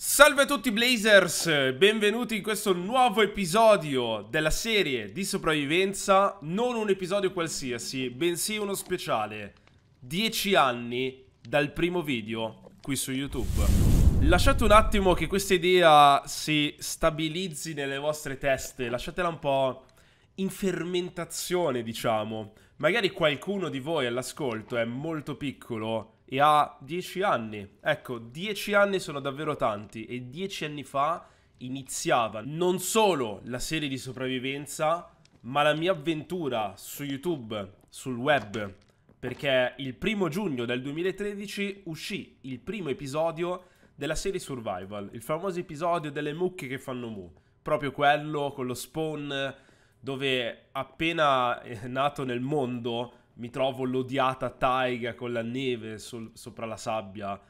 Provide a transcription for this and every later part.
Salve a tutti Blazers, benvenuti in questo nuovo episodio della serie di sopravvivenza, non un episodio qualsiasi, bensì uno speciale, 10 anni dal primo video qui su YouTube. Lasciate un attimo che questa idea si stabilizzi nelle vostre teste, lasciatela un po' in fermentazione, diciamo. Magari qualcuno di voi all'ascolto è molto piccolo e ha 10 anni. Ecco, 10 anni sono davvero tanti e 10 anni fa iniziava non solo la serie di sopravvivenza, ma la mia avventura su YouTube, sul web, perché il primo giugno del 2013 uscì il primo episodio della serie Survival, il famoso episodio delle mucche che fanno mu, proprio quello con lo spawn dove appena nato nel mondo mi trovo l'odiata taiga con la neve sol, sopra la sabbia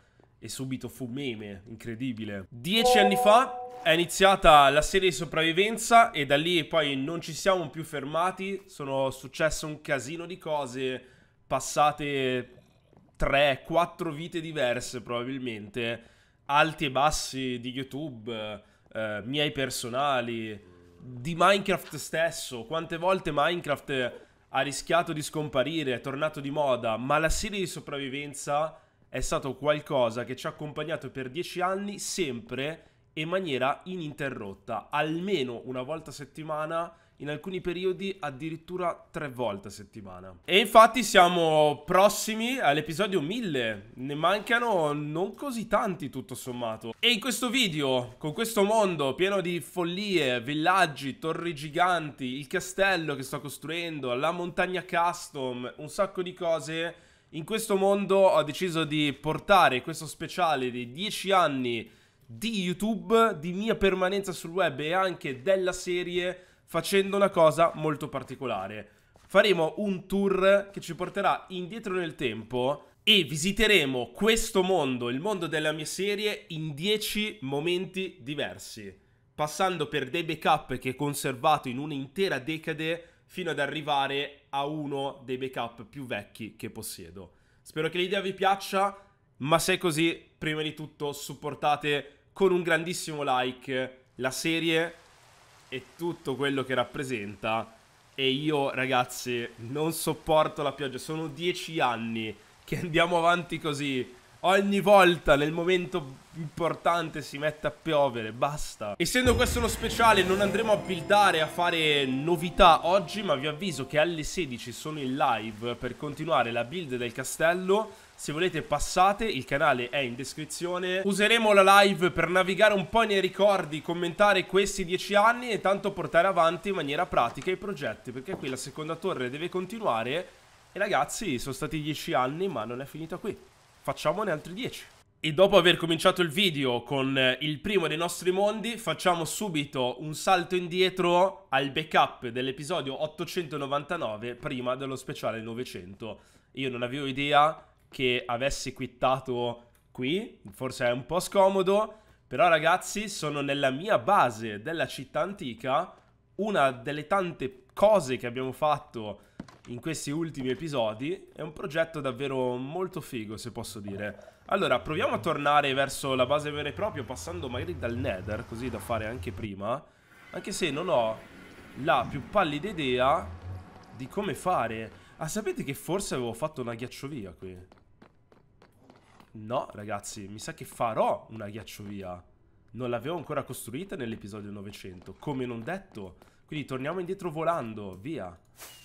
e subito fu meme, incredibile. Dieci anni fa è iniziata la serie di sopravvivenza e da lì poi non ci siamo più fermati, sono successe un casino di cose, passate 3-4 vite diverse probabilmente, alti e bassi di YouTube, eh, miei personali, di Minecraft stesso, quante volte Minecraft ha rischiato di scomparire, è tornato di moda, ma la serie di sopravvivenza è stato qualcosa che ci ha accompagnato per dieci anni sempre in maniera ininterrotta, almeno una volta a settimana in alcuni periodi addirittura tre volte a settimana. E infatti siamo prossimi all'episodio 1000, ne mancano non così tanti tutto sommato. E in questo video, con questo mondo pieno di follie, villaggi, torri giganti, il castello che sto costruendo, la montagna custom, un sacco di cose... In questo mondo ho deciso di portare questo speciale dei 10 anni di YouTube, di mia permanenza sul web e anche della serie facendo una cosa molto particolare. Faremo un tour che ci porterà indietro nel tempo e visiteremo questo mondo, il mondo della mia serie, in dieci momenti diversi, passando per dei backup che è conservato in un'intera decade fino ad arrivare a uno dei backup più vecchi che possiedo. Spero che l'idea vi piaccia, ma se è così, prima di tutto supportate con un grandissimo like la serie e tutto quello che rappresenta. E io, ragazzi, non sopporto la pioggia. Sono dieci anni che andiamo avanti così ogni volta nel momento importante si mette a piovere, basta. Essendo questo uno speciale non andremo a buildare, a fare novità oggi, ma vi avviso che alle 16 sono in live per continuare la build del castello. Se volete passate, il canale è in descrizione. Useremo la live per navigare un po' nei ricordi, commentare questi dieci anni e tanto portare avanti in maniera pratica i progetti, perché qui la seconda torre deve continuare. E ragazzi, sono stati dieci anni, ma non è finita qui facciamone altri 10. E dopo aver cominciato il video con eh, il primo dei nostri mondi, facciamo subito un salto indietro al backup dell'episodio 899 prima dello speciale 900. Io non avevo idea che avessi quittato qui, forse è un po' scomodo, però ragazzi sono nella mia base della città antica, una delle tante cose che abbiamo fatto in questi ultimi episodi è un progetto davvero molto figo, se posso dire. Allora, proviamo a tornare verso la base vera e propria, passando magari dal Nether, così da fare anche prima. Anche se non ho la più pallida idea di come fare. Ah, sapete che forse avevo fatto una ghiacciovia qui? No, ragazzi, mi sa che farò una ghiacciovia. Non l'avevo ancora costruita nell'episodio 900, come non detto. Quindi torniamo indietro volando, via.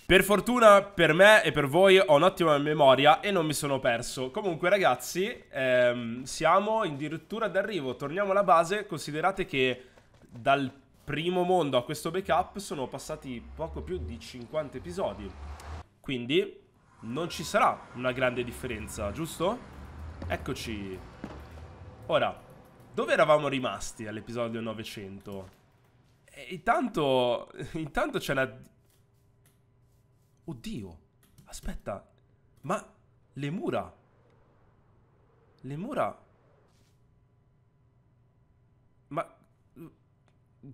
Per fortuna per me e per voi ho un'ottima memoria e non mi sono perso. Comunque ragazzi, ehm, siamo addirittura d'arrivo, torniamo alla base, considerate che dal primo mondo a questo backup sono passati poco più di 50 episodi. Quindi non ci sarà una grande differenza, giusto? Eccoci. Ora, dove eravamo rimasti all'episodio 900? E intanto, intanto c'è una Oddio, aspetta, ma le mura? Le mura? Ma...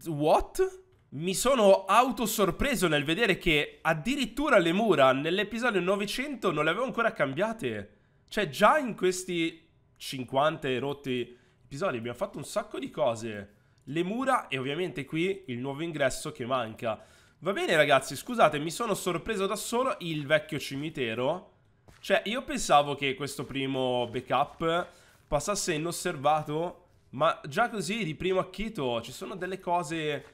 What? Mi sono autosorpreso nel vedere che addirittura le mura nell'episodio 900 non le avevo ancora cambiate. Cioè già in questi 50 e rotti episodi abbiamo fatto un sacco di cose. Le mura e ovviamente qui il nuovo ingresso che manca. Va bene ragazzi, scusate, mi sono sorpreso da solo il vecchio cimitero. Cioè, io pensavo che questo primo backup passasse inosservato, ma già così di primo acchito ci sono delle cose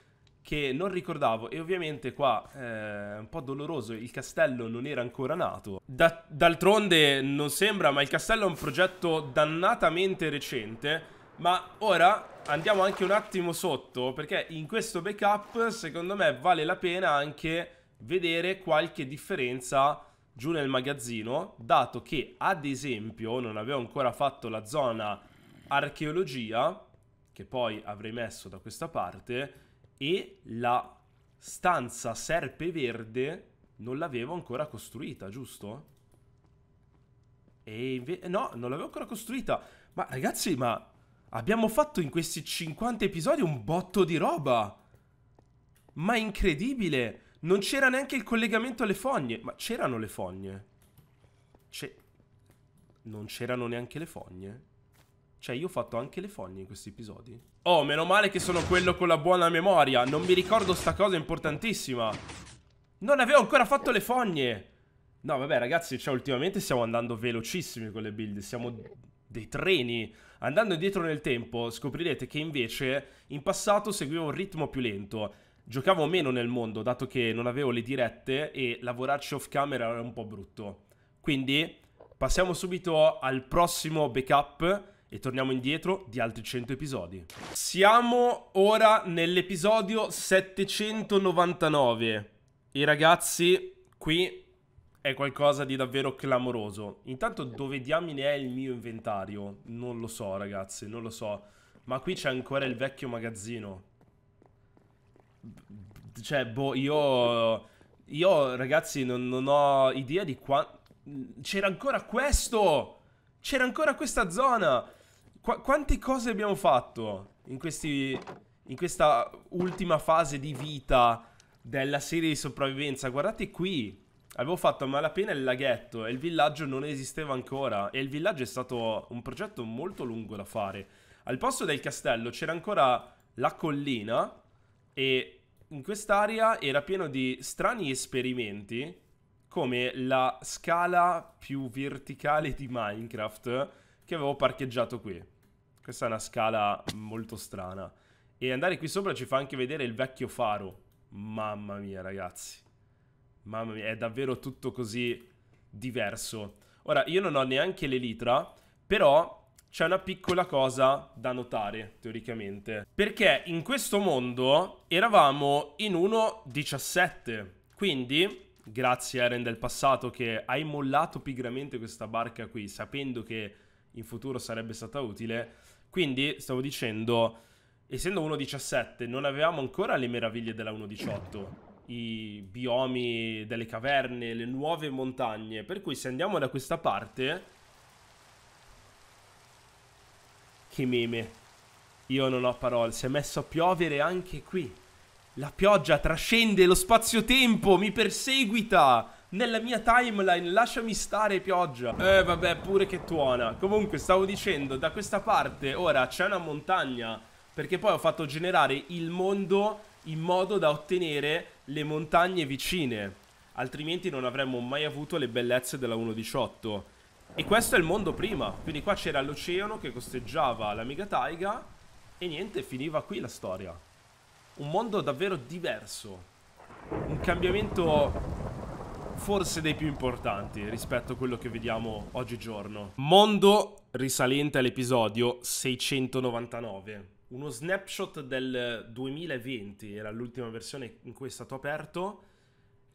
che non ricordavo e ovviamente qua è eh, un po' doloroso, il castello non era ancora nato. Da, d'altronde non sembra, ma il castello è un progetto dannatamente recente, ma ora andiamo anche un attimo sotto perché in questo backup secondo me vale la pena anche vedere qualche differenza giù nel magazzino dato che ad esempio non avevo ancora fatto la zona archeologia che poi avrei messo da questa parte e la stanza serpe verde non l'avevo ancora costruita giusto? E no, non l'avevo ancora costruita. Ma ragazzi, ma Abbiamo fatto in questi 50 episodi un botto di roba. Ma incredibile. Non c'era neanche il collegamento alle fogne. Ma c'erano le fogne. C'è... Non c'erano neanche le fogne. Cioè, io ho fatto anche le fogne in questi episodi. Oh, meno male che sono quello con la buona memoria. Non mi ricordo sta cosa importantissima. Non avevo ancora fatto le fogne. No, vabbè, ragazzi, cioè, ultimamente stiamo andando velocissimi con le build. Siamo dei treni. Andando indietro nel tempo scoprirete che invece in passato seguivo un ritmo più lento. Giocavo meno nel mondo dato che non avevo le dirette e lavorarci off camera era un po' brutto. Quindi passiamo subito al prossimo backup e torniamo indietro di altri 100 episodi. Siamo ora nell'episodio 799 e ragazzi qui è qualcosa di davvero clamoroso. Intanto dove diamine è il mio inventario? Non lo so ragazzi, non lo so. Ma qui c'è ancora il vecchio magazzino. Cioè, boh, io... Io ragazzi non, non ho idea di quanto... C'era ancora questo! C'era ancora questa zona! Qu quante cose abbiamo fatto in questi... In questa ultima fase di vita della serie di sopravvivenza. Guardate qui. Avevo fatto a malapena il laghetto e il villaggio non esisteva ancora. E il villaggio è stato un progetto molto lungo da fare. Al posto del castello c'era ancora la collina e in quest'area era pieno di strani esperimenti come la scala più verticale di Minecraft che avevo parcheggiato qui. Questa è una scala molto strana. E andare qui sopra ci fa anche vedere il vecchio faro. Mamma mia, ragazzi. Mamma mia, è davvero tutto così diverso. Ora, io non ho neanche l'elitra, però c'è una piccola cosa da notare, teoricamente. Perché in questo mondo eravamo in 1.17, quindi grazie Eren del passato che hai mollato pigramente questa barca qui, sapendo che in futuro sarebbe stata utile. Quindi, stavo dicendo, essendo 1.17, non avevamo ancora le meraviglie della 1.18 i biomi delle caverne, le nuove montagne. Per cui se andiamo da questa parte... Che meme. Io non ho parole. Si è messo a piovere anche qui. La pioggia trascende lo spazio-tempo, mi perseguita. Nella mia timeline, lasciami stare pioggia. Eh vabbè, pure che tuona. Comunque, stavo dicendo, da questa parte ora c'è una montagna. Perché poi ho fatto generare il mondo in modo da ottenere le montagne vicine, altrimenti non avremmo mai avuto le bellezze della 1.18. E questo è il mondo prima, quindi qua c'era l'oceano che costeggiava la mega taiga e niente, finiva qui la storia. Un mondo davvero diverso, un cambiamento forse dei più importanti rispetto a quello che vediamo oggigiorno. Mondo risalente all'episodio 699 uno snapshot del 2020, era l'ultima versione in cui è stato aperto.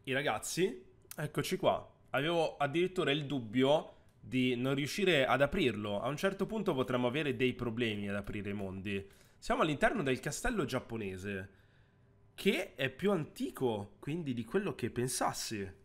I ragazzi, eccoci qua. Avevo addirittura il dubbio di non riuscire ad aprirlo. A un certo punto potremmo avere dei problemi ad aprire i mondi. Siamo all'interno del castello giapponese, che è più antico, quindi, di quello che pensassi.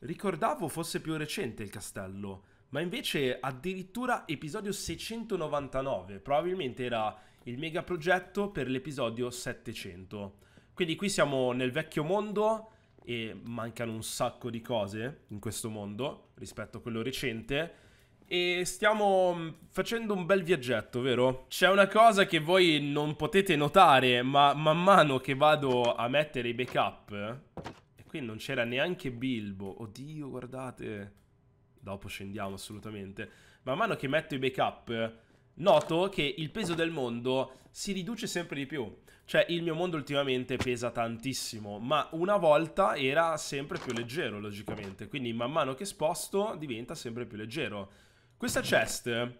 Ricordavo fosse più recente il castello, ma invece addirittura episodio 699, probabilmente era il megaprogetto per l'episodio 700. Quindi qui siamo nel vecchio mondo e mancano un sacco di cose in questo mondo rispetto a quello recente. E stiamo mm, facendo un bel viaggetto, vero? C'è una cosa che voi non potete notare, ma man mano che vado a mettere i backup... E qui non c'era neanche Bilbo. Oddio, guardate. Dopo scendiamo assolutamente. Man mano che metto i backup noto che il peso del mondo si riduce sempre di più. Cioè, il mio mondo ultimamente pesa tantissimo, ma una volta era sempre più leggero, logicamente. Quindi, man mano che sposto, diventa sempre più leggero. Questa chest,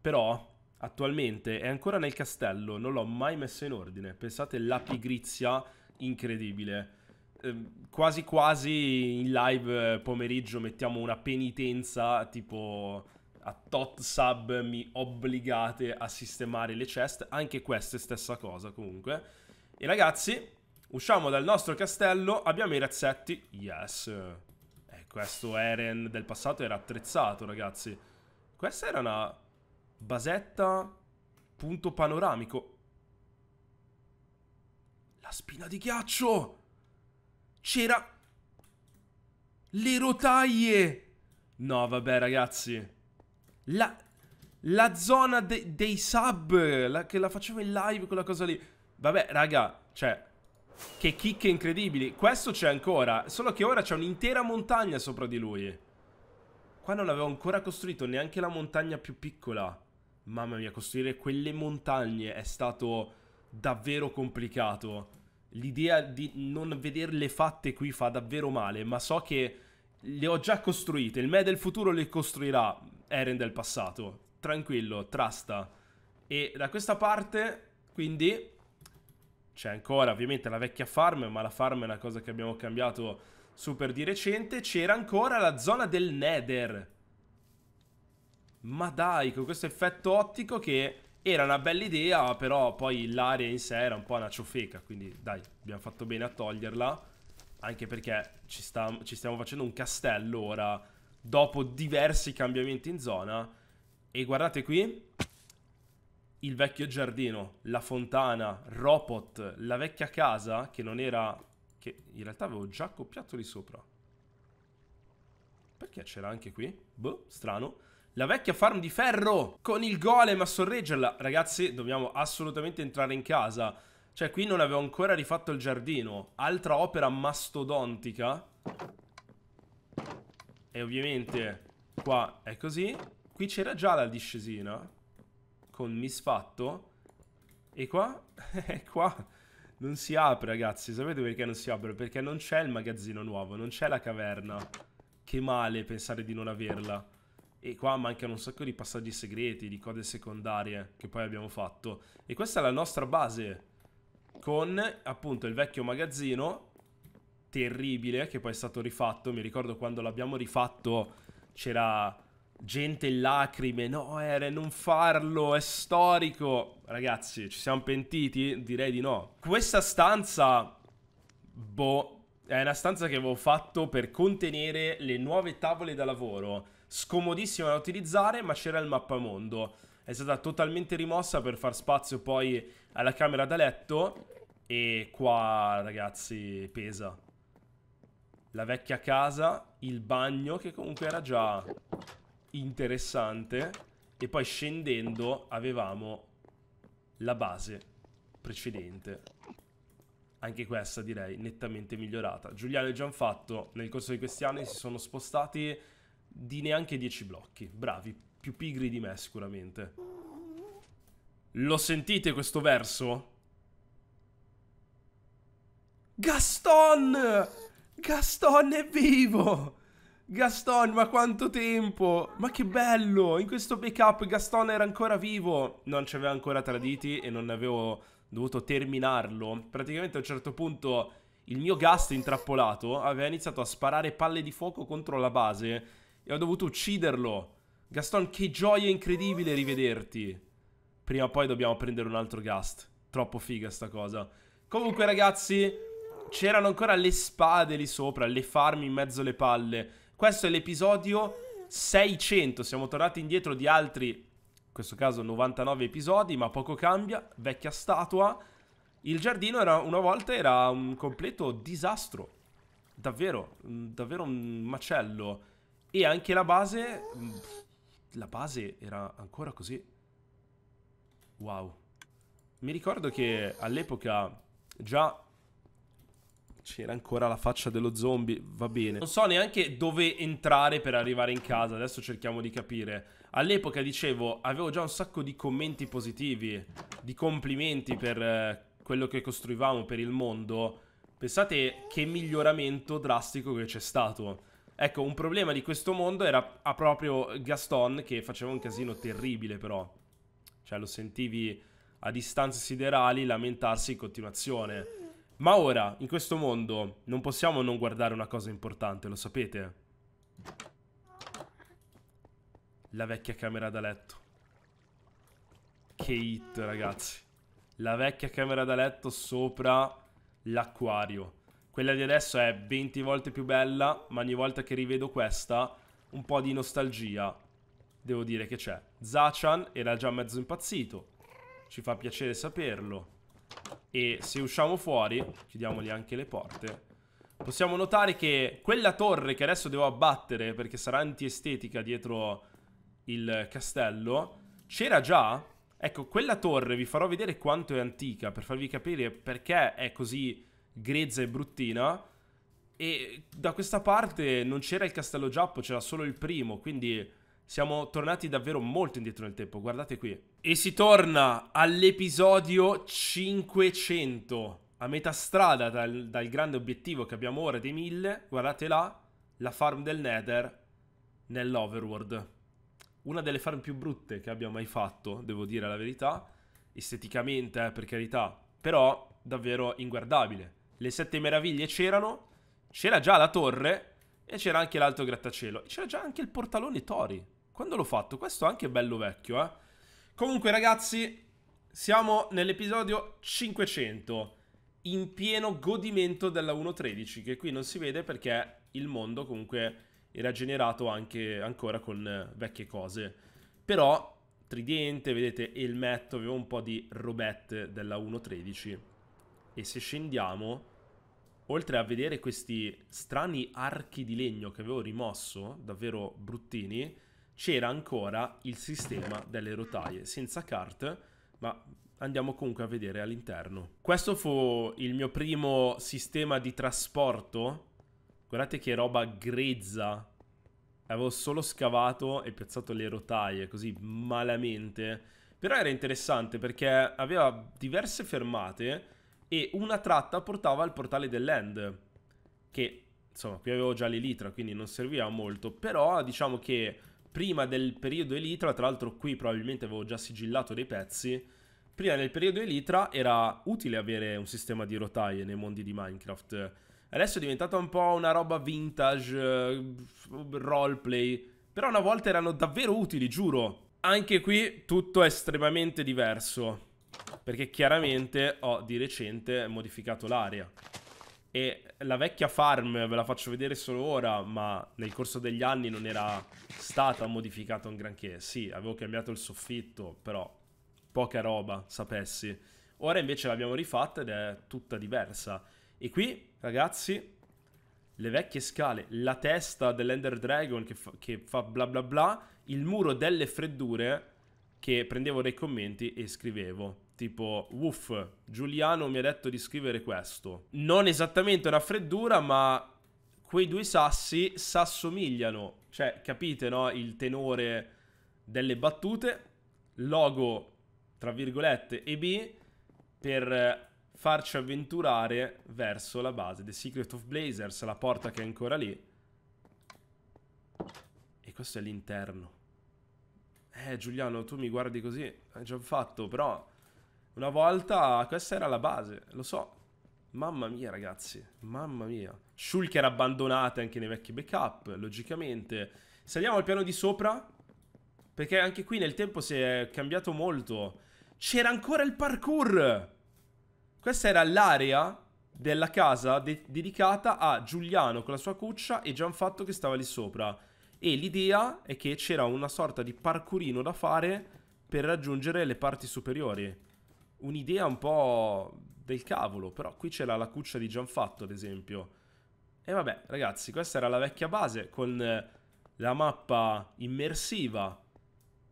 però, attualmente è ancora nel castello. Non l'ho mai messa in ordine. Pensate, la pigrizia incredibile ehm, quasi quasi in live eh, pomeriggio mettiamo una penitenza tipo a tot sub mi obbligate a sistemare le chest, anche queste stessa cosa comunque. E ragazzi, usciamo dal nostro castello, abbiamo i razzetti, yes. Eh, questo Eren del passato era attrezzato ragazzi. Questa era una basetta punto panoramico. La spina di ghiaccio! C'era... Le rotaie! No, vabbè, ragazzi. La, la zona de, dei sub, la, che la facciamo in live, quella cosa lì. Vabbè, raga, cioè... Che chicche incredibili. Questo c'è ancora, solo che ora c'è un'intera montagna sopra di lui. Qua non avevo ancora costruito neanche la montagna più piccola. Mamma mia, costruire quelle montagne è stato davvero complicato. L'idea di non vederle fatte qui fa davvero male, ma so che le ho già costruite. Il me del futuro le costruirà. Eren del passato. Tranquillo, trasta. E da questa parte, quindi, c'è ancora ovviamente la vecchia farm, ma la farm è una cosa che abbiamo cambiato super di recente. C'era ancora la zona del Nether. Ma dai, con questo effetto ottico che era una bella idea, però poi l'area in sé era un po' una ciofeca, quindi dai, abbiamo fatto bene a toglierla. Anche perché ci, sta, ci stiamo facendo un castello ora dopo diversi cambiamenti in zona. E guardate qui, il vecchio giardino, la fontana, Ropot, la vecchia casa che non era... che in realtà avevo già accoppiato lì sopra. Perché c'era anche qui? Boh, strano. La vecchia farm di ferro con il golem a sorreggerla. Ragazzi, dobbiamo assolutamente entrare in casa. Cioè, qui non avevo ancora rifatto il giardino. Altra opera mastodontica. E ovviamente qua è così. Qui c'era già la discesina con misfatto. E qua? qua non si apre, ragazzi. Sapete perché non si apre? Perché non c'è il magazzino nuovo, non c'è la caverna. Che male pensare di non averla. E qua mancano un sacco di passaggi segreti, di code secondarie che poi abbiamo fatto. E questa è la nostra base. Con appunto il vecchio magazzino terribile che poi è stato rifatto. Mi ricordo quando l'abbiamo rifatto c'era gente in lacrime, no Eren, non farlo, è storico. Ragazzi, ci siamo pentiti? Direi di no. Questa stanza, boh, è una stanza che avevo fatto per contenere le nuove tavole da lavoro. Scomodissima da utilizzare, ma c'era il mappamondo. È stata totalmente rimossa per far spazio poi alla camera da letto. E qua, ragazzi, pesa la vecchia casa, il bagno che comunque era già interessante e poi scendendo avevamo la base precedente. Anche questa direi nettamente migliorata. Giuliano e Gianfatto nel corso di questi anni si sono spostati di neanche 10 blocchi. Bravi, più pigri di me sicuramente. Lo sentite questo verso? Gaston! Gaston è vivo! Gaston, ma quanto tempo! Ma che bello! In questo backup Gaston era ancora vivo! Non ci aveva ancora traditi e non avevo dovuto terminarlo. Praticamente a un certo punto il mio gas intrappolato aveva iniziato a sparare palle di fuoco contro la base e ho dovuto ucciderlo. Gaston, che gioia incredibile rivederti! Prima o poi dobbiamo prendere un altro gas. Troppo figa sta cosa. Comunque ragazzi, c'erano ancora le spade lì sopra, le farmi in mezzo alle palle. Questo è l'episodio 600, siamo tornati indietro di altri, in questo caso 99 episodi, ma poco cambia, vecchia statua. Il giardino era, una volta era un completo disastro, davvero, davvero un macello. E anche la base, mm, la base era ancora così. Wow. Mi ricordo che all'epoca già c'era ancora la faccia dello zombie, va bene. Non so neanche dove entrare per arrivare in casa, adesso cerchiamo di capire. All'epoca, dicevo, avevo già un sacco di commenti positivi, di complimenti per eh, quello che costruivamo, per il mondo. Pensate che miglioramento drastico che c'è stato. Ecco, un problema di questo mondo era proprio Gaston che faceva un casino terribile però. Cioè lo sentivi a distanze siderali lamentarsi in continuazione. Ma ora, in questo mondo, non possiamo non guardare una cosa importante, lo sapete? La vecchia camera da letto. Che hit, ragazzi. La vecchia camera da letto sopra l'acquario. Quella di adesso è 20 volte più bella, ma ogni volta che rivedo questa, un po' di nostalgia, devo dire che c'è. Zachan era già mezzo impazzito, ci fa piacere saperlo e se usciamo fuori, chiudiamoli anche le porte, possiamo notare che quella torre che adesso devo abbattere perché sarà antiestetica dietro il castello, c'era già. Ecco, quella torre vi farò vedere quanto è antica per farvi capire perché è così grezza e bruttina. E da questa parte non c'era il castello giappo, c'era solo il primo, quindi siamo tornati davvero molto indietro nel tempo, guardate qui. E si torna all'episodio 500, a metà strada dal, dal, grande obiettivo che abbiamo ora dei 1000. Guardate là, la farm del Nether nell'Overworld. Una delle farm più brutte che abbia mai fatto, devo dire la verità. Esteticamente, eh, per carità. Però, davvero inguardabile. Le sette meraviglie c'erano. C'era già la torre, e c'era anche l'altro grattacielo. c'era già anche il portalone Tori. Quando l'ho fatto? Questo anche è bello vecchio, eh. Comunque, ragazzi, siamo nell'episodio 500. In pieno godimento della 1.13, che qui non si vede perché il mondo comunque era generato anche ancora con eh, vecchie cose. Però, tridente, vedete, elmetto, avevo un po' di robette della 1.13. E se scendiamo oltre a vedere questi strani archi di legno che avevo rimosso, davvero bruttini, c'era ancora il sistema delle rotaie, senza cart, ma andiamo comunque a vedere all'interno. Questo fu il mio primo sistema di trasporto. Guardate che roba grezza. Avevo solo scavato e piazzato le rotaie così malamente. Però era interessante perché aveva diverse fermate e una tratta portava al portale dell'End, che insomma qui avevo già l'elitra quindi non serviva molto, però diciamo che prima del periodo elitra, tra l'altro qui probabilmente avevo già sigillato dei pezzi, prima del periodo elitra era utile avere un sistema di rotaie nei mondi di Minecraft, adesso è diventata un po' una roba vintage, eh, roleplay, però una volta erano davvero utili, giuro. Anche qui tutto è estremamente diverso. Perché chiaramente ho di recente modificato l'area. E la vecchia farm ve la faccio vedere solo ora, ma nel corso degli anni non era stata modificata un granché. Sì, avevo cambiato il soffitto, però poca roba, sapessi. Ora invece l'abbiamo rifatta ed è tutta diversa. E qui, ragazzi, le vecchie scale, la testa dell'Ender Dragon che fa, che fa, bla bla bla, il muro delle freddure che prendevo dai commenti e scrivevo tipo, uff, Giuliano mi ha detto di scrivere questo. Non esattamente una freddura, ma quei due sassi s'assomigliano. Cioè, capite, no? Il tenore delle battute, logo, tra virgolette, e B, per farci avventurare verso la base. The Secret of Blazers, la porta che è ancora lì. E questo è l'interno. Eh, Giuliano, tu mi guardi così, hai già fatto, però una volta questa era la base, lo so. Mamma mia ragazzi, mamma mia. Shulker abbandonate anche nei vecchi backup, logicamente. Saliamo al piano di sopra, perché anche qui nel tempo si è cambiato molto. C'era ancora il parkour! Questa era l'area della casa de dedicata a Giuliano con la sua cuccia e Gianfatto che stava lì sopra. E l'idea è che c'era una sorta di parkourino da fare per raggiungere le parti superiori un'idea un po' del cavolo, però qui c'è la lacuccia di Gianfatto, ad esempio. E vabbè, ragazzi, questa era la vecchia base con eh, la mappa immersiva,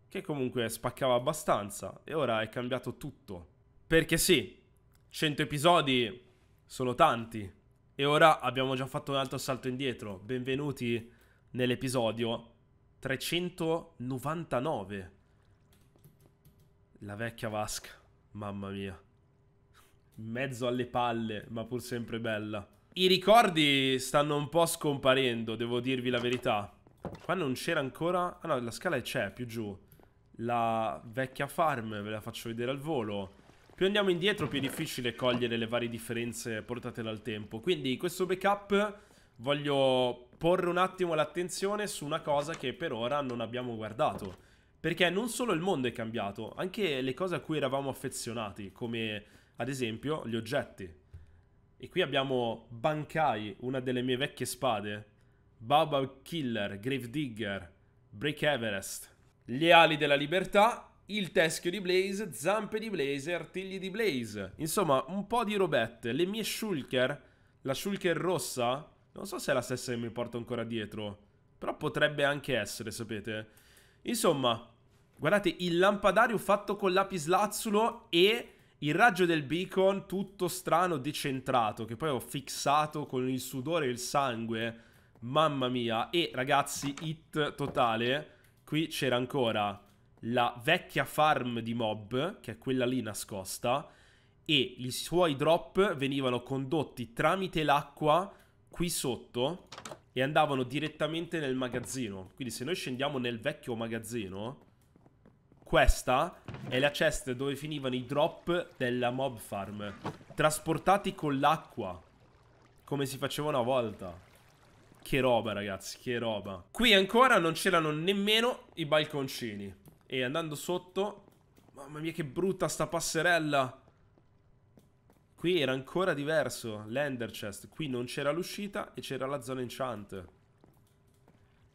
che comunque spaccava abbastanza, e ora è cambiato tutto. Perché sì, 100 episodi sono tanti, e ora abbiamo già fatto un altro salto indietro. Benvenuti nell'episodio 399. La vecchia vasca. Mamma mia. In mezzo alle palle, ma pur sempre bella. I ricordi stanno un po' scomparendo, devo dirvi la verità. Qua non c'era ancora... Ah no, la scala c'è, più giù. La vecchia farm, ve la faccio vedere al volo. Più andiamo indietro, più è difficile cogliere le varie differenze portate dal tempo. Quindi questo backup voglio porre un attimo l'attenzione su una cosa che per ora non abbiamo guardato perché non solo il mondo è cambiato, anche le cose a cui eravamo affezionati, come ad esempio gli oggetti. E qui abbiamo Bankai, una delle mie vecchie spade, Baba Killer, Gravedigger, Break Everest, le ali della libertà, il teschio di Blaze, zampe di Blaze, artigli di Blaze. Insomma, un po' di robette. Le mie shulker, la shulker rossa, non so se è la stessa che mi porto ancora dietro, però potrebbe anche essere, sapete? Insomma, guardate, il lampadario fatto con lapislazzulo e il raggio del beacon tutto strano, decentrato, che poi ho fissato con il sudore e il sangue. Mamma mia. E ragazzi, hit totale. Qui c'era ancora la vecchia farm di mob, che è quella lì nascosta, e i suoi drop venivano condotti tramite l'acqua qui sotto e andavano direttamente nel magazzino. Quindi se noi scendiamo nel vecchio magazzino, questa è la chest dove finivano i drop della mob farm, trasportati con l'acqua, come si faceva una volta. Che roba ragazzi, che roba. Qui ancora non c'erano nemmeno i balconcini. E andando sotto... Mamma mia che brutta sta passerella. Qui era ancora diverso l'Ender Chest. Qui non c'era l'uscita e c'era la zona enchant.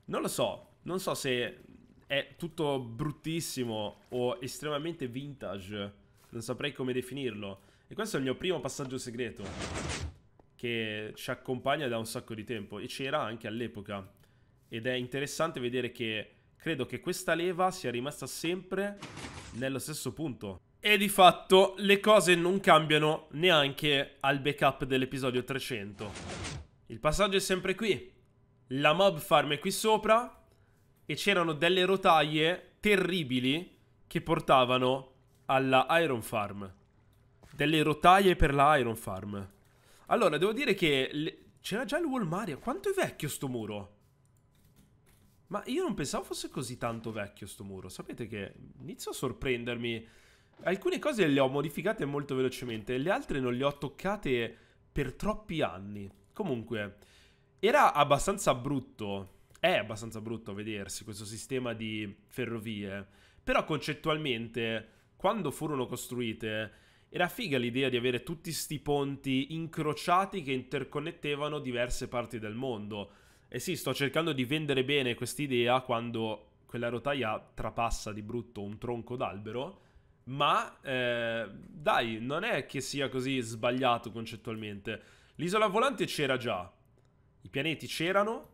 Non lo so. Non so se è tutto bruttissimo o estremamente vintage. Non saprei come definirlo. E questo è il mio primo passaggio segreto. Che ci accompagna da un sacco di tempo. E c'era anche all'epoca. Ed è interessante vedere che credo che questa leva sia rimasta sempre nello stesso punto. E di fatto le cose non cambiano neanche al backup dell'episodio 300. Il passaggio è sempre qui. La mob farm è qui sopra e c'erano delle rotaie terribili che portavano alla Iron Farm. Delle rotaie per la Iron Farm. Allora, devo dire che le... c'era già il Wall Mario. Quanto è vecchio sto muro? Ma io non pensavo fosse così tanto vecchio sto muro. Sapete che inizio a sorprendermi Alcune cose le ho modificate molto velocemente, le altre non le ho toccate per troppi anni. Comunque, era abbastanza brutto, è abbastanza brutto a vedersi questo sistema di ferrovie, però concettualmente, quando furono costruite, era figa l'idea di avere tutti questi ponti incrociati che interconnettevano diverse parti del mondo. E sì, sto cercando di vendere bene quest'idea quando quella rotaia trapassa di brutto un tronco d'albero, ma eh, dai, non è che sia così sbagliato concettualmente. L'isola volante c'era già, i pianeti c'erano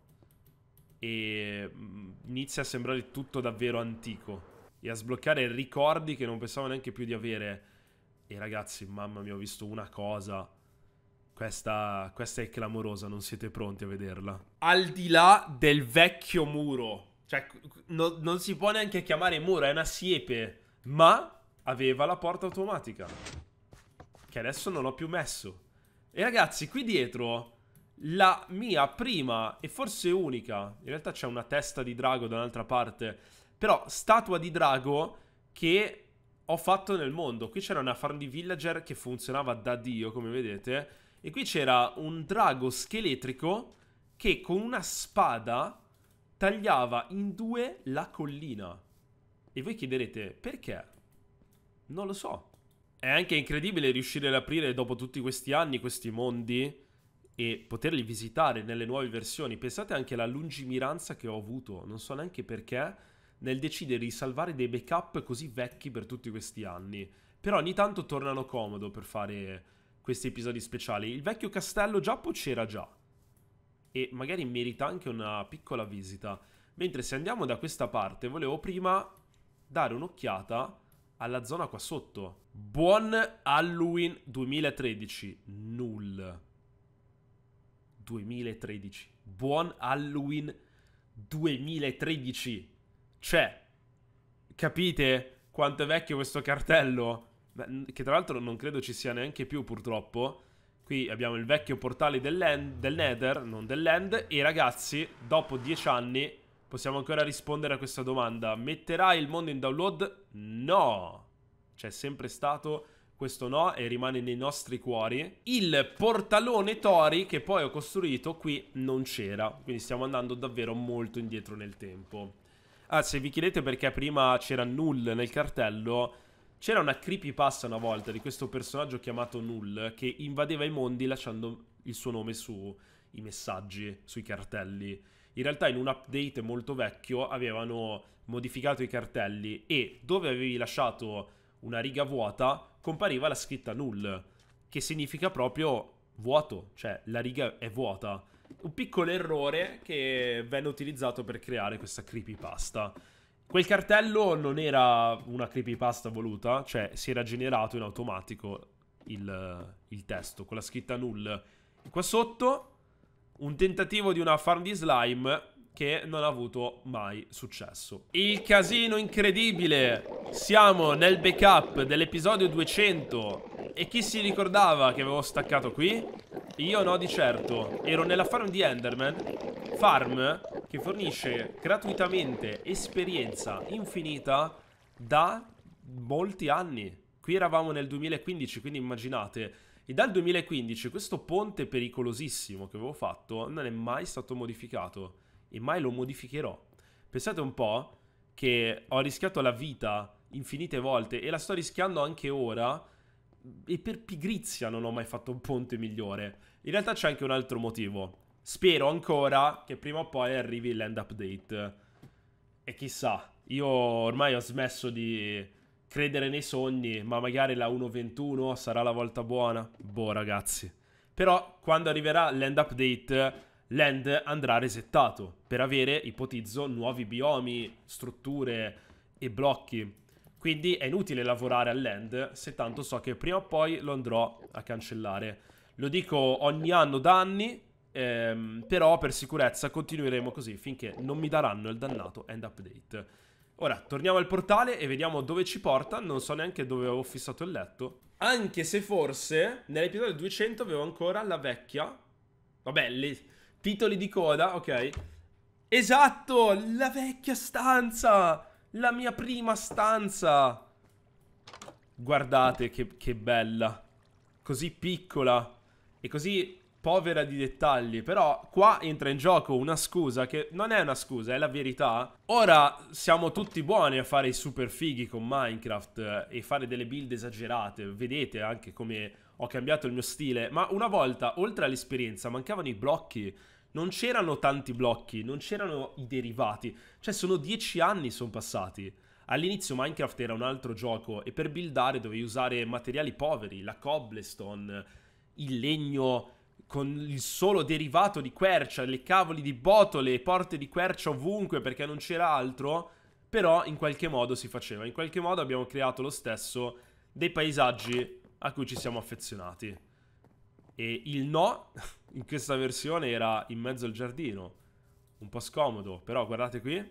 e mm, inizia a sembrare tutto davvero antico e a sbloccare ricordi che non pensavo neanche più di avere. E ragazzi, mamma mia, ho visto una cosa. Questa, questa è clamorosa, non siete pronti a vederla. Al di là del vecchio muro, cioè no, non si può neanche chiamare muro, è una siepe, ma aveva la porta automatica. Che adesso non ho più messo. E ragazzi, qui dietro la mia prima e forse unica, in realtà c'è una testa di drago da un'altra parte, però statua di drago che ho fatto nel mondo. Qui c'era una farm di villager che funzionava da dio, come vedete, e qui c'era un drago scheletrico che con una spada tagliava in due la collina. E voi chiederete perché? Non lo so. È anche incredibile riuscire ad aprire dopo tutti questi anni questi mondi e poterli visitare nelle nuove versioni. Pensate anche alla lungimiranza che ho avuto, non so neanche perché, nel decidere di salvare dei backup così vecchi per tutti questi anni. Però ogni tanto tornano comodo per fare questi episodi speciali. Il vecchio castello Giappo c'era già. E magari merita anche una piccola visita. Mentre se andiamo da questa parte, volevo prima dare un'occhiata alla zona qua sotto. Buon Halloween 2013. Null. 2013. Buon Halloween 2013. Cioè, capite quanto è vecchio questo cartello? Che tra l'altro non credo ci sia neanche più purtroppo. Qui abbiamo il vecchio portale del, land, del Nether, non del Land. E ragazzi, dopo dieci anni Possiamo ancora rispondere a questa domanda. Metterai il mondo in download? No! C'è sempre stato questo no e rimane nei nostri cuori. Il portalone Tori che poi ho costruito qui non c'era, quindi stiamo andando davvero molto indietro nel tempo. Ah, se vi chiedete perché prima c'era Null nel cartello, c'era una creepypasta una volta di questo personaggio chiamato Null che invadeva i mondi lasciando il suo nome sui messaggi, sui cartelli in realtà in un update molto vecchio avevano modificato i cartelli e dove avevi lasciato una riga vuota compariva la scritta null, che significa proprio vuoto, cioè la riga è vuota. Un piccolo errore che venne utilizzato per creare questa creepypasta. Quel cartello non era una creepypasta voluta, cioè si era generato in automatico il, il testo con la scritta null. Qua sotto un tentativo di una farm di slime che non ha avuto mai successo. Il casino incredibile! Siamo nel backup dell'episodio 200 e chi si ricordava che avevo staccato qui? Io no di certo, ero nella farm di Enderman, farm che fornisce gratuitamente esperienza infinita da molti anni. Qui eravamo nel 2015, quindi immaginate e dal 2015 questo ponte pericolosissimo che avevo fatto non è mai stato modificato e mai lo modificherò. Pensate un po' che ho rischiato la vita infinite volte e la sto rischiando anche ora e per pigrizia non ho mai fatto un ponte migliore. In realtà c'è anche un altro motivo. Spero ancora che prima o poi arrivi l'end update. E chissà, io ormai ho smesso di credere nei sogni, ma magari la 1.21 sarà la volta buona. Boh, ragazzi. Però quando arriverà l'end update, l'end andrà resettato per avere, ipotizzo, nuovi biomi, strutture e blocchi. Quindi è inutile lavorare all'end se tanto so che prima o poi lo andrò a cancellare. Lo dico ogni anno da anni, ehm, però per sicurezza continueremo così finché non mi daranno il dannato end update. Ora, torniamo al portale e vediamo dove ci porta. Non so neanche dove avevo fissato il letto. Anche se forse nell'episodio 200 avevo ancora la vecchia. Vabbè, le... titoli di coda, ok. Esatto, la vecchia stanza. La mia prima stanza. Guardate che, che bella. Così piccola. E così povera di dettagli, però qua entra in gioco una scusa che non è una scusa, è la verità. Ora siamo tutti buoni a fare i super fighi con Minecraft eh, e fare delle build esagerate, vedete anche come ho cambiato il mio stile, ma una volta, oltre all'esperienza, mancavano i blocchi. Non c'erano tanti blocchi, non c'erano i derivati, cioè sono dieci anni sono passati. All'inizio Minecraft era un altro gioco e per buildare dovevi usare materiali poveri, la cobblestone, il legno con il solo derivato di quercia, le cavoli di botole, porte di quercia ovunque perché non c'era altro, però in qualche modo si faceva, in qualche modo abbiamo creato lo stesso dei paesaggi a cui ci siamo affezionati. E il no in questa versione era in mezzo al giardino, un po' scomodo, però guardate qui.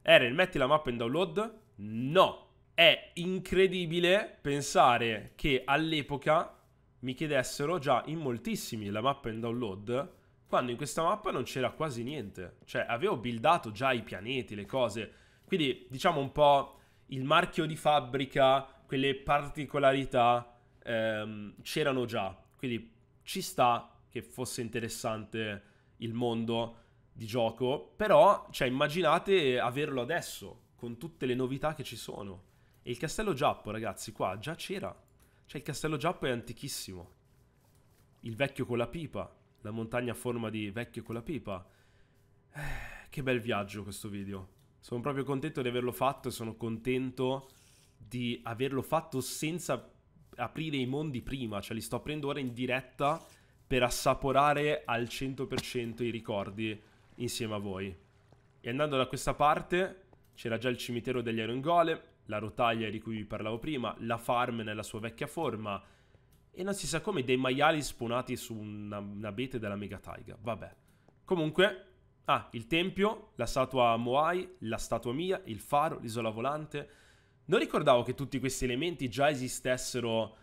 Eren, metti la mappa in download? No! È incredibile pensare che all'epoca mi chiedessero già in moltissimi la mappa in download, quando in questa mappa non c'era quasi niente. Cioè, avevo buildato già i pianeti, le cose. Quindi, diciamo un po' il marchio di fabbrica, quelle particolarità ehm, c'erano già. Quindi ci sta che fosse interessante il mondo di gioco, però, cioè, immaginate averlo adesso, con tutte le novità che ci sono. E il castello Giappo, ragazzi, qua già c'era. Cioè il castello Giappo è antichissimo. Il vecchio con la pipa. La montagna a forma di vecchio con la pipa. Eh, che bel viaggio questo video. Sono proprio contento di averlo fatto e sono contento di averlo fatto senza aprire i mondi prima. Cioè li sto aprendo ora in diretta per assaporare al 100% i ricordi insieme a voi. E andando da questa parte c'era già il cimitero degli Aerongole, la rotaia di cui vi parlavo prima, la farm nella sua vecchia forma e non si sa come dei maiali spawnati su una, un abete della mega taiga. Vabbè. Comunque, ah, il tempio, la statua Moai, la statua Mia, il faro, l'isola volante. Non ricordavo che tutti questi elementi già esistessero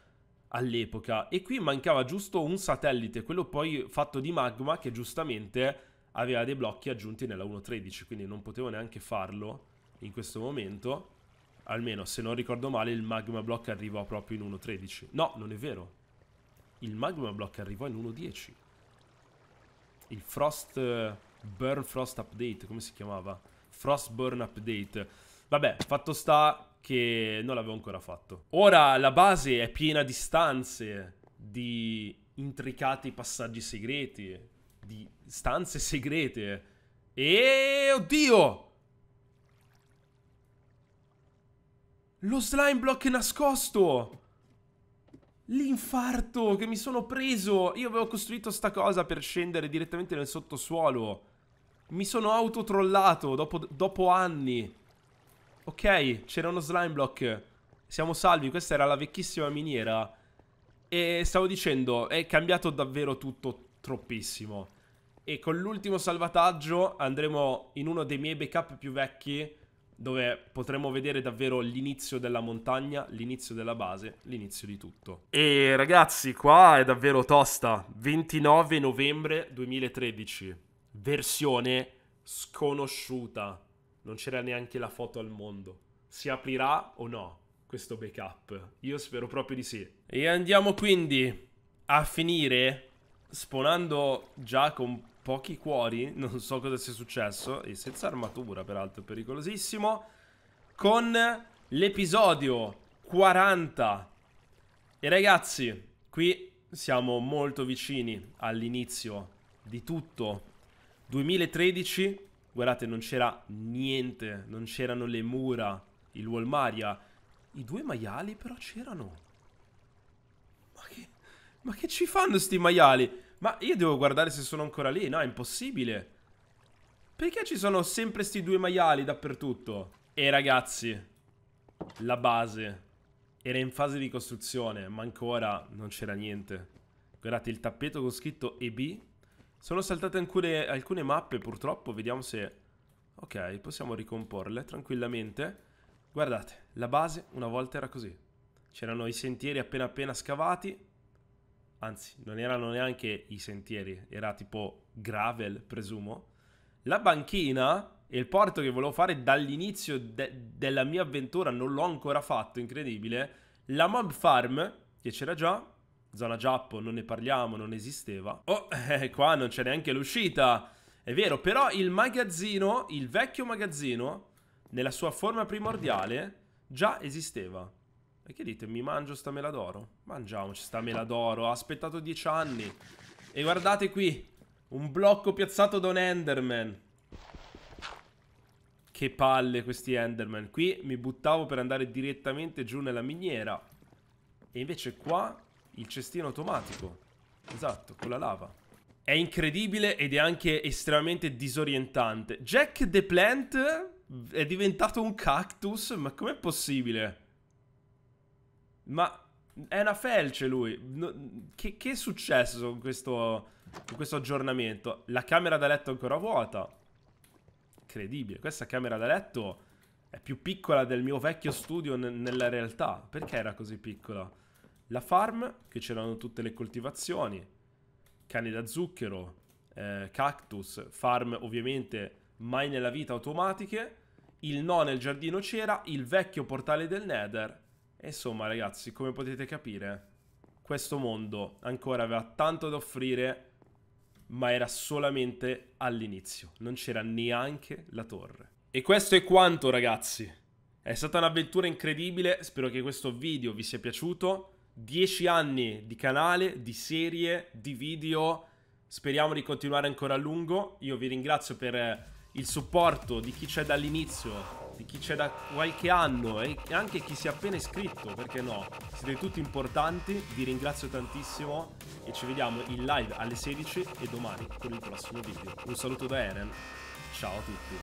all'epoca e qui mancava giusto un satellite, quello poi fatto di magma che giustamente aveva dei blocchi aggiunti nella 1.13, quindi non potevo neanche farlo in questo momento almeno se non ricordo male, il magma block arrivò proprio in 1.13. No, non è vero. Il magma block arrivò in 1.10. Il frost... Eh, Burn Frost Update, come si chiamava? Frost Burn Update. Vabbè, fatto sta che non l'avevo ancora fatto. Ora la base è piena di stanze, di intricati passaggi segreti, di stanze segrete. E... Oddio! Lo slime block nascosto! L'infarto che mi sono preso! Io avevo costruito sta cosa per scendere direttamente nel sottosuolo. Mi sono autotrollato dopo, dopo anni. Ok, c'era uno slime block. Siamo salvi, questa era la vecchissima miniera. E stavo dicendo, è cambiato davvero tutto troppissimo. E con l'ultimo salvataggio andremo in uno dei miei backup più vecchi dove potremo vedere davvero l'inizio della montagna, l'inizio della base, l'inizio di tutto. E ragazzi, qua è davvero tosta. 29 novembre 2013, versione sconosciuta. Non c'era neanche la foto al mondo. Si aprirà o no questo backup? Io spero proprio di sì. E andiamo quindi a finire sponando già con pochi cuori, non so cosa sia successo, e senza armatura peraltro, pericolosissimo, con l'episodio 40. E ragazzi, qui siamo molto vicini all'inizio di tutto. 2013, guardate, non c'era niente, non c'erano le mura, il Walmaria, i due maiali però c'erano. Ma che, ma che ci fanno sti maiali? Ma io devo guardare se sono ancora lì, no, è impossibile. Perché ci sono sempre sti due maiali dappertutto? E ragazzi, la base era in fase di costruzione, ma ancora non c'era niente. Guardate il tappeto con scritto EB. Sono saltate alcune, alcune mappe purtroppo, vediamo se... Ok, possiamo ricomporle tranquillamente. Guardate, la base una volta era così. C'erano i sentieri appena appena scavati anzi non erano neanche i sentieri, era tipo gravel, presumo. La banchina e il porto che volevo fare dall'inizio de- della mia avventura, non l'ho ancora fatto, incredibile. La mob farm, che c'era già, zona Giappo, non ne parliamo, non esisteva. Oh, eh, qua non c'è neanche l'uscita, è vero, però il magazzino, il vecchio magazzino, nella sua forma primordiale, già esisteva. E che dite? Mi mangio sta mela d'oro? Mangiamoci sta mela d'oro. Ha aspettato dieci anni. E guardate qui. Un blocco piazzato da un Enderman. Che palle questi Enderman. Qui mi buttavo per andare direttamente giù nella miniera. E invece qua il cestino automatico. Esatto, con la lava. È incredibile ed è anche estremamente disorientante. Jack the Plant è diventato un cactus? Ma com'è possibile? Ma è una felce lui. che, che, è successo con questo, con questo aggiornamento? La camera da letto è ancora vuota. Incredibile. Questa camera da letto è più piccola del mio vecchio studio nella realtà. Perché era così piccola? La farm, che c'erano tutte le coltivazioni, cani da zucchero, eh, cactus, farm ovviamente mai nella vita automatiche, il no nel giardino c'era, il vecchio portale del nether Insomma ragazzi, come potete capire, questo mondo ancora aveva tanto da offrire, ma era solamente all'inizio, non c'era neanche la torre. E questo è quanto ragazzi, è stata un'avventura incredibile, spero che questo video vi sia piaciuto, Dieci anni di canale, di serie, di video, speriamo di continuare ancora a lungo, io vi ringrazio per il supporto di chi c'è dall'inizio di chi c'è da qualche anno e anche chi si è appena iscritto, perché no? Siete tutti importanti, vi ringrazio tantissimo e ci vediamo in live alle 16 e domani con il prossimo video. Un saluto da Eren, ciao a tutti.